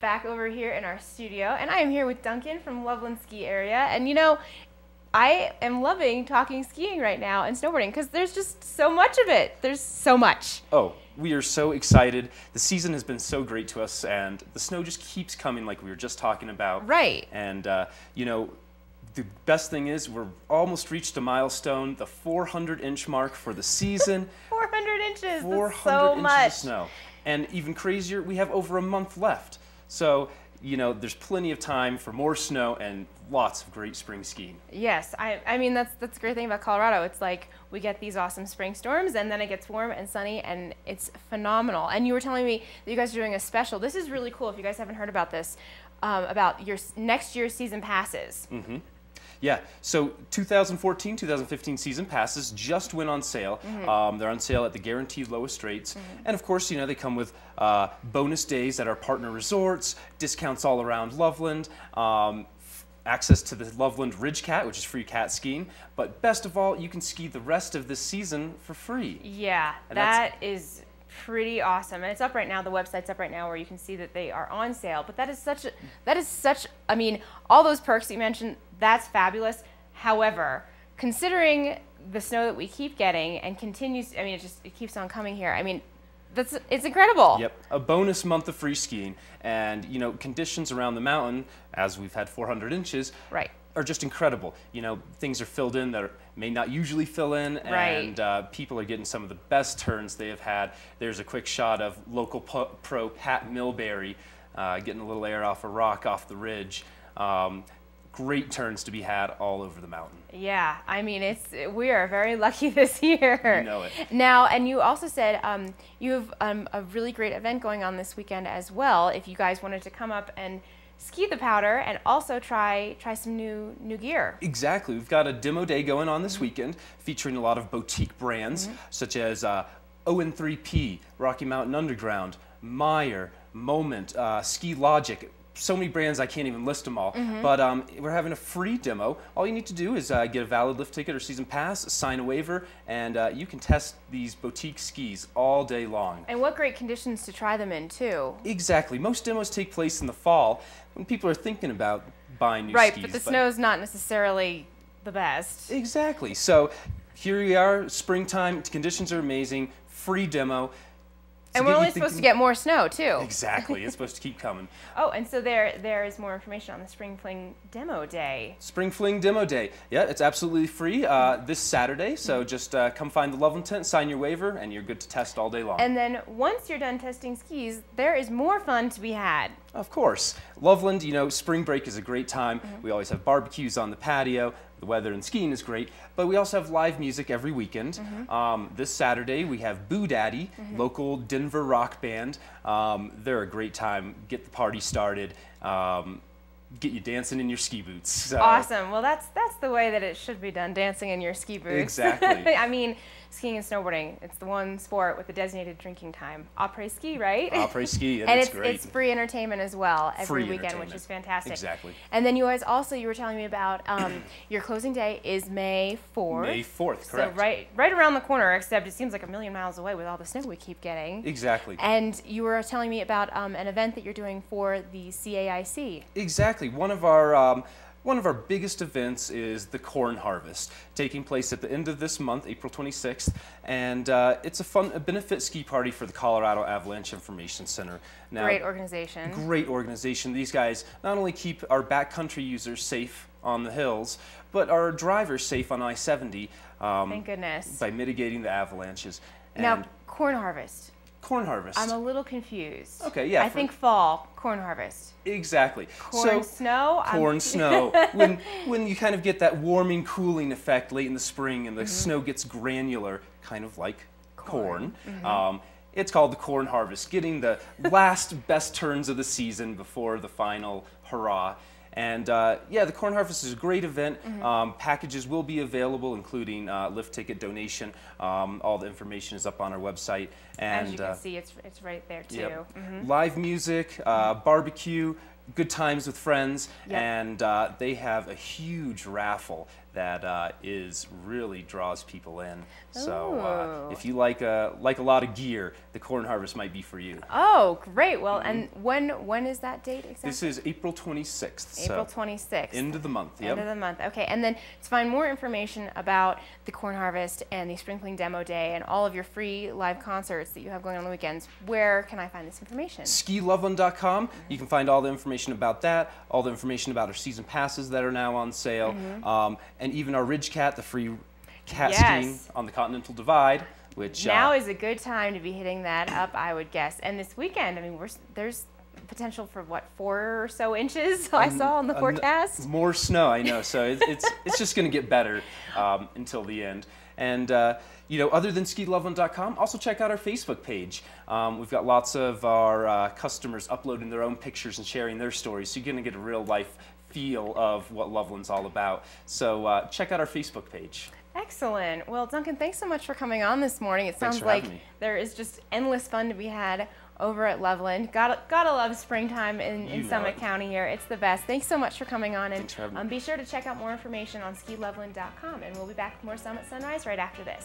back over here in our studio, and I am here with Duncan from Loveland Ski Area. And you know, I am loving talking skiing right now and snowboarding because there's just so much of it. There's so much. Oh, we are so excited. The season has been so great to us, and the snow just keeps coming, like we were just talking about. Right. And uh, you know, the best thing is we're almost reached a milestone, the 400 inch mark for the season. 400 inches. 400 so inches much. of snow. And even crazier, we have over a month left. So, you know, there's plenty of time for more snow and lots of great spring skiing. Yes, I, I mean, that's, that's the great thing about Colorado. It's like we get these awesome spring storms and then it gets warm and sunny and it's phenomenal. And you were telling me that you guys are doing a special. This is really cool if you guys haven't heard about this, um, about your next year's season passes. Mm -hmm. Yeah. So 2014, 2015 season passes just went on sale. Mm -hmm. um, they're on sale at the guaranteed lowest rates, mm -hmm. and of course, you know they come with uh, bonus days at our partner resorts, discounts all around Loveland. Um, access to the Loveland Ridge Cat, which is free cat skiing. But best of all, you can ski the rest of this season for free. Yeah, and that is pretty awesome. And it's up right now. The website's up right now where you can see that they are on sale. But that is such a, that is such I mean, all those perks you mentioned, that's fabulous. However, considering the snow that we keep getting and continues I mean it just it keeps on coming here. I mean, that's it's incredible. Yep, a bonus month of free skiing, and you know conditions around the mountain, as we've had 400 inches, right, are just incredible. You know, things are filled in that are, may not usually fill in, and right. uh, people are getting some of the best turns they have had. There's a quick shot of local pro Pat Milberry uh, getting a little air off a rock off the ridge. Um, great turns to be had all over the mountain. Yeah, I mean, it's we are very lucky this year. You know it. Now, and you also said um, you have um, a really great event going on this weekend as well. If you guys wanted to come up and Ski the powder and also try try some new new gear. Exactly. We've got a demo day going on this mm -hmm. weekend featuring a lot of boutique brands mm -hmm. such as uh, ON3P, Rocky Mountain Underground, Meyer, Moment, uh, Ski Logic, so many brands I can't even list them all. Mm -hmm. But um, we're having a free demo. All you need to do is uh, get a valid lift ticket or season pass, sign a waiver, and uh, you can test these boutique skis all day long. And what great conditions to try them in too. Exactly. Most demos take place in the fall when people are thinking about buying new right, skis. Right, but the but is not necessarily the best. Exactly. So here we are, springtime. conditions are amazing. Free demo and we're only supposed to get more snow too. Exactly, it's supposed to keep coming. Oh, and so there there is more information on the Spring Fling Demo Day. Spring Fling Demo Day. Yeah, it's absolutely free uh, this Saturday. So mm-hmm. just uh, come find the Loveland tent, sign your waiver, and you're good to test all day long. And then once you're done testing skis, there is more fun to be had. Of course, Loveland. You know, spring break is a great time. Mm -hmm. We always have barbecues on the patio. The weather and skiing is great, but we also have live music every weekend. Mm -hmm. um, this Saturday, we have Boo Daddy, mm -hmm. local Denver rock band. Um, they're a great time. Get the party started. Um, get you dancing in your ski boots. So. Awesome. Well, that's that's the way that it should be done, dancing in your ski boots. Exactly. I mean, skiing and snowboarding. It's the one sport with a designated drinking time. Après ski, right? Après ski, and, and it's, it's, great. It's free entertainment as well every free weekend, which is fantastic. Exactly. And then you guys also you were telling me about um, your closing day is May fourth. May fourth, correct? So right, right around the corner. Except it seems like a million miles away with all the snow we keep getting. Exactly. And you were telling me about um, an event that you're doing for the CAIC. Exactly. One of our um, one of our biggest events is the corn harvest, taking place at the end of this month, April 26th, and uh, it's a fun a benefit ski party for the Colorado Avalanche Information Center. Now, great organization. Great organization. These guys not only keep our backcountry users safe on the hills, but our drivers safe on I-70. Um, Thank goodness. By mitigating the avalanches. And now, corn harvest corn harvest. I'm a little confused. Okay, yeah. I for, think fall corn harvest. Exactly. Corn so, snow. Corn I'm... snow. when when you kind of get that warming cooling effect late in the spring and the mm -hmm. snow gets granular, kind of like corn. corn. Mm -hmm. um, it's called the corn harvest, getting the last best turns of the season before the final hurrah. And uh, yeah, the Corn Harvest is a great event. Mm -hmm. um, packages will be available, including uh, lift ticket donation. Um, all the information is up on our website. And As you uh, can uh, see, it's, it's right there too. Yep. Mm -hmm. Live music, uh, mm-hmm. barbecue, good times with friends, yep. and uh, they have a huge raffle that uh, is really draws people in. So uh, if you like a uh, like a lot of gear, the corn harvest might be for you. Oh, great! Well, mm -hmm. and when when is that date exactly? This is April 26th. April so 26th. End of the month. Yep. End of the month. Okay, and then to find more information about the corn harvest and the sprinkling demo day and all of your free live concerts that you have going on the weekends, where can I find this information? SkiLoveland.com. Mm -hmm. You can find all the information information about that, all the information about our season passes that are now on sale, mm -hmm. um, and even our Ridge Cat, the free cat yes. skiing on the Continental Divide. Which uh, now uh, is a good time to be hitting that up, I would guess. And this weekend, I mean, there's potential for what four or so inches I saw on the forecast. More snow, I know. So it's it's, it's just going to get better um, until the end. And, uh, you know, other than skiloveland.com, also check out our Facebook page. Um, we've got lots of our uh, customers uploading their own pictures and sharing their stories, so you're going to get a real life feel of what Loveland's all about. So uh, check out our Facebook page. Excellent. Well, Duncan, thanks so much for coming on this morning. It sounds like there is just endless fun to be had over at Loveland. Gotta, gotta love springtime in, in Summit it. County here. It's the best. Thanks so much for coming on. And um, be sure to check out more information on skiloveland.com. And we'll be back with more Summit Sunrise right after this.